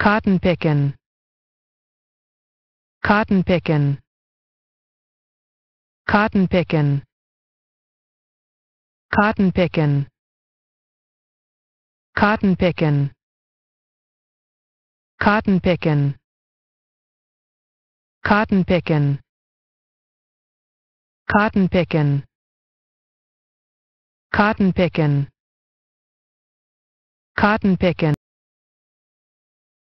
cotton picking. cotton picking. cotton picking. cotton picking. cotton picking. cotton picking. cotton picking. cotton picking. cotton picking. cotton pickin